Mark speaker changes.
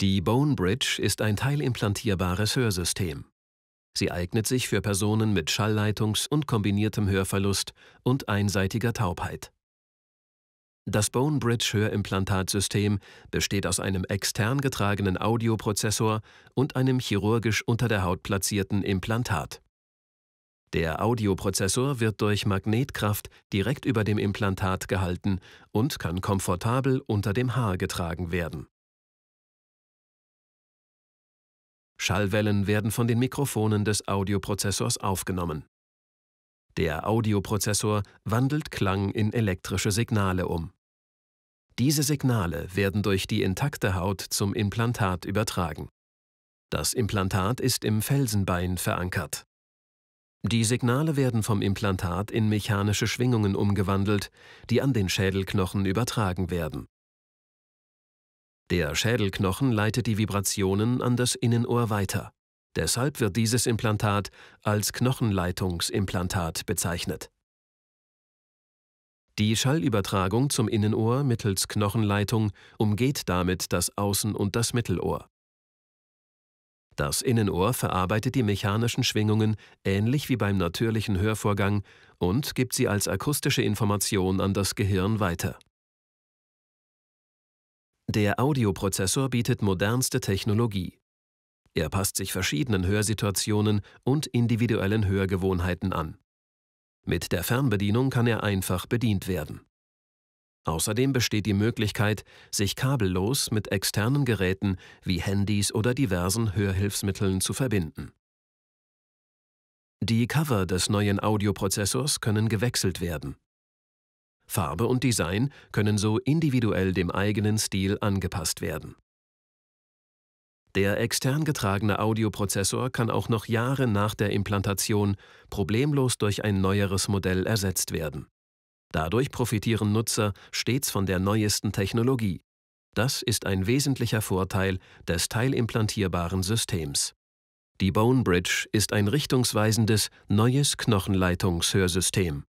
Speaker 1: Die Bone Bridge ist ein teilimplantierbares Hörsystem. Sie eignet sich für Personen mit Schallleitungs- und kombiniertem Hörverlust und einseitiger Taubheit. Das Bone Bridge Hörimplantatsystem besteht aus einem extern getragenen Audioprozessor und einem chirurgisch unter der Haut platzierten Implantat. Der Audioprozessor wird durch Magnetkraft direkt über dem Implantat gehalten und kann komfortabel unter dem Haar getragen werden. Schallwellen werden von den Mikrofonen des Audioprozessors aufgenommen. Der Audioprozessor wandelt Klang in elektrische Signale um. Diese Signale werden durch die intakte Haut zum Implantat übertragen. Das Implantat ist im Felsenbein verankert. Die Signale werden vom Implantat in mechanische Schwingungen umgewandelt, die an den Schädelknochen übertragen werden der Schädelknochen leitet die Vibrationen an das Innenohr weiter. Deshalb wird dieses Implantat als Knochenleitungsimplantat bezeichnet. Die Schallübertragung zum Innenohr mittels Knochenleitung umgeht damit das Außen- und das Mittelohr. Das Innenohr verarbeitet die mechanischen Schwingungen ähnlich wie beim natürlichen Hörvorgang und gibt sie als akustische Information an das Gehirn weiter. Der Audioprozessor bietet modernste Technologie. Er passt sich verschiedenen Hörsituationen und individuellen Hörgewohnheiten an. Mit der Fernbedienung kann er einfach bedient werden. Außerdem besteht die Möglichkeit, sich kabellos mit externen Geräten wie Handys oder diversen Hörhilfsmitteln zu verbinden. Die Cover des neuen Audioprozessors können gewechselt werden. Farbe und Design können so individuell dem eigenen Stil angepasst werden. Der extern getragene Audioprozessor kann auch noch Jahre nach der Implantation problemlos durch ein neueres Modell ersetzt werden. Dadurch profitieren Nutzer stets von der neuesten Technologie. Das ist ein wesentlicher Vorteil des teilimplantierbaren Systems. Die Bone Bridge ist ein richtungsweisendes neues Knochenleitungshörsystem.